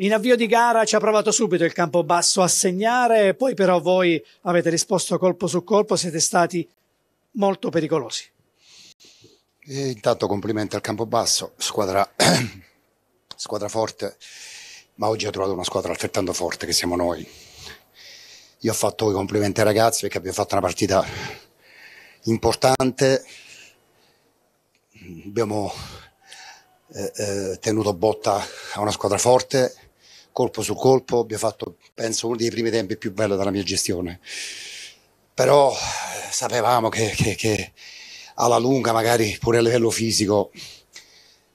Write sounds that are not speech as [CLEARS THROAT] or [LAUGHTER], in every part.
In avvio di gara ci ha provato subito il campo basso a segnare, poi però voi avete risposto colpo su colpo, siete stati molto pericolosi. E intanto complimenti al campo basso, squadra, [CLEARS THROAT] squadra forte, ma oggi ha trovato una squadra altrettanto forte che siamo noi. Io ho fatto i complimenti ai ragazzi perché abbiamo fatto una partita importante, abbiamo eh, eh, tenuto botta a una squadra forte colpo su colpo, abbia fatto, penso, uno dei primi tempi più belli della mia gestione. Però eh, sapevamo che, che, che alla lunga, magari pure a livello fisico,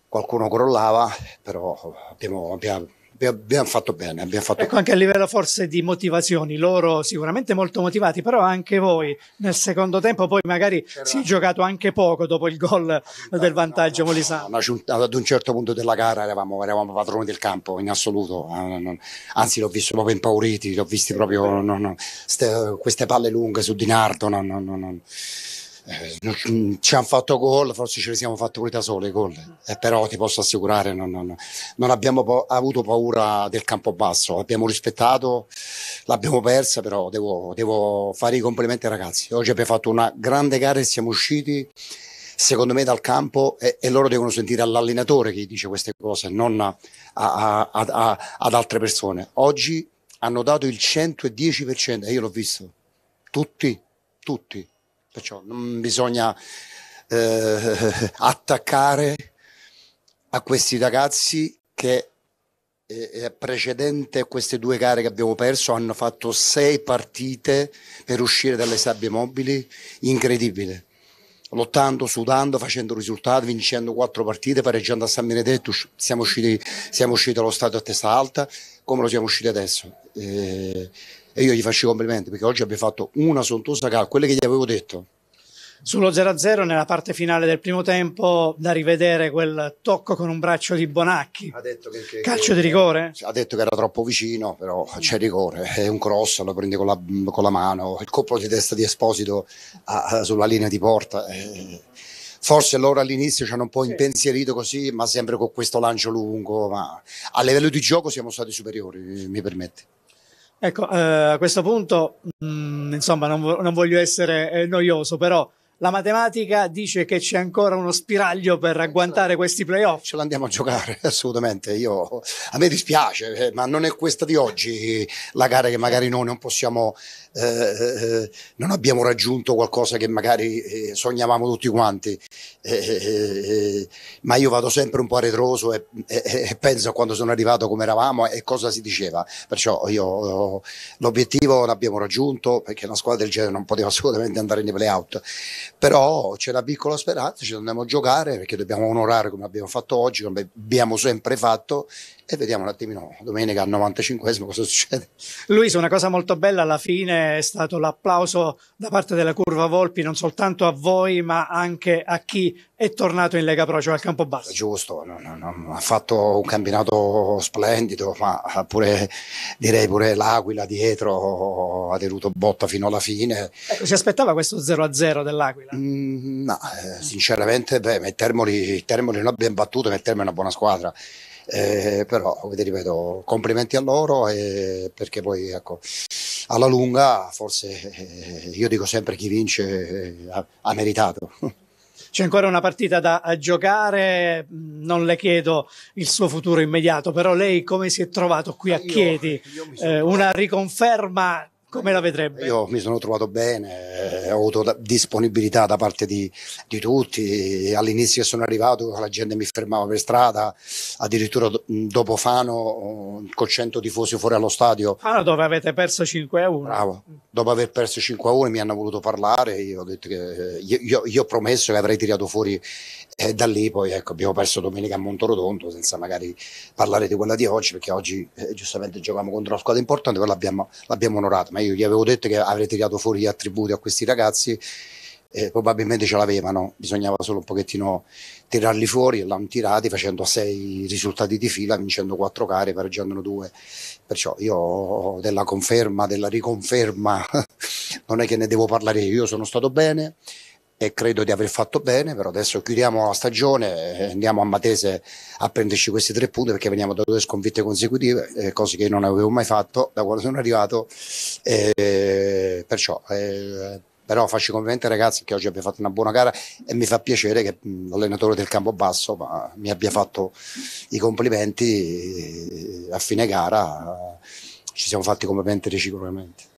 qualcuno crollava, però abbiamo, abbiamo abbiamo fatto bene. Abbiamo fatto ecco, bene. anche a livello forse di motivazioni, loro sicuramente molto motivati, però anche voi nel secondo tempo poi magari si è giocato anche poco dopo il gol del vantaggio no, Molisano. No, ad un certo punto della gara eravamo, eravamo padroni del campo in assoluto, eh, anzi l'ho visto proprio impauriti, l'ho visto proprio queste palle lunghe su Dinardo. No, no, no, eh, mm, ci hanno fatto gol, forse ce le siamo fatte pure da sole gol, eh, però ti posso assicurare non, non, non abbiamo po- avuto paura del campo basso, l'abbiamo rispettato, l'abbiamo persa, però devo, devo fare i complimenti ai ragazzi. Oggi abbiamo fatto una grande gara e siamo usciti secondo me dal campo e, e, loro devono sentire all'allenatore che dice queste cose, non a, a, a, ad altre persone. Oggi hanno dato il 110%, e eh, io l'ho visto, tutti, tutti. Perciò non bisogna eh, [LAUGHS] attaccare a questi ragazzi che eh, eh, precedente a queste due gare che abbiamo perso hanno fatto sei partite per uscire dalle sabbie mobili, incredibile. Lottando, sudando, facendo risultati, vincendo quattro partite, pareggiando a San Benedetto, siamo usciti, siamo usciti dallo stadio a testa alta, come lo siamo usciti adesso. Eh, e io gli faccio i complimenti perché oggi abbia fatto una sontuosa calcola, quelle che gli avevo detto. Sullo 0-0 nella parte finale del primo tempo da rivedere quel tocco con un braccio di Bonacchi. Ha detto che, che Calcio che, di rigore? Ha detto che era troppo vicino, però c'è rigore, è un cross, lo prende con la, con la mano, il colpo di testa di Esposito a, a, sulla linea di porta. Eh, forse loro all'inizio ci hanno un po' impensierito così, ma sempre con questo lancio lungo, ma a livello di gioco siamo stati superiori, mi permette. Ecco, eh, a questo punto, mh, mm, insomma, non, non, voglio essere eh, noioso, però la matematica dice che c'è ancora uno spiraglio per agguantare questi playoff. Ce l'andiamo a giocare, [LAUGHS] assolutamente. Io, a me dispiace, eh, ma non è questa di oggi la gara che magari noi non possiamo, eh, eh non abbiamo raggiunto qualcosa che magari eh, sognavamo tutti quanti. Eh, ma io vado sempre un po' arretroso e, e, e, penso a quando sono arrivato come eravamo e cosa si diceva. Perciò io l'obiettivo l'abbiamo raggiunto perché una squadra del genere non poteva assolutamente andare nei playout però c'è la piccola speranza, ci andiamo a giocare perché dobbiamo onorare come abbiamo fatto oggi, come abbiamo sempre fatto e vediamo un attimino domenica al 95esimo cosa succede. Luis, una cosa molto bella alla fine è stato l'applauso da parte della curva Volpi non soltanto a voi ma anche a chi è tornato in Lega Pro, cioè al campo basso. Giusto, no, no, no, ha fatto un campionato splendido, ma pure direi pure l'Aquila dietro ha tenuto botta fino alla fine. Ecco, si aspettava questo 0-0 dell'Aquila? all'Aquila? Mm, no, eh, sinceramente, beh, Termoli, Termoli non abbiamo battuto, ma Termoli è una buona squadra. Eh, però ti ripeto complimenti a loro eh, perché poi ecco, alla lunga forse eh, io dico sempre chi vince eh, ha, ha, meritato c'è ancora una partita da giocare, mm, non le chiedo il suo futuro immediato, però lei come si è trovato qui a ah, io, Chieti? Io eh, una riconferma come la vedrebbe? Io mi sono trovato bene, eh, ho avuto disponibilità da parte di, di tutti. All'inizio che sono arrivato la gente mi fermava per strada, addirittura dopo Fano con 100 tifosi fuori allo stadio. Ah, dove avete perso 5 a 1. Bravo. Dopo aver perso 5 a 1 mi hanno voluto parlare, io ho, detto che, eh, io, io, io ho promesso che avrei tirato fuori e da lì poi ecco, abbiamo perso domenica a Monterotondo senza magari parlare di quella di oggi perché oggi eh, giustamente giocavamo contro una squadra importante però l'abbiamo, l'abbiamo onorata ma io gli avevo detto che avrei tirato fuori gli attributi a questi ragazzi e probabilmente ce l'avevano, bisognava solo un pochettino tirarli fuori e l'hanno tirati facendo sei risultati di fila, vincendo quattro gare, pareggiandone due. Perciò io della conferma, della riconferma, [LAUGHS] non è che ne devo parlare io, sono stato bene, e credo di aver fatto bene, però adesso chiudiamo la stagione eh, andiamo a Matese a prenderci questi tre punti perché veniamo da due sconfitte consecutive, eh, cose che non avevo mai fatto da quando sono arrivato, eh, perciò... Eh, però faccio i complimenti ai ragazzi che oggi abbia fatto una buona gara e mi fa piacere che mm, l'allenatore del campo basso mi abbia fatto i complimenti eh, a fine gara eh, ci siamo fatti complimenti reciprocamente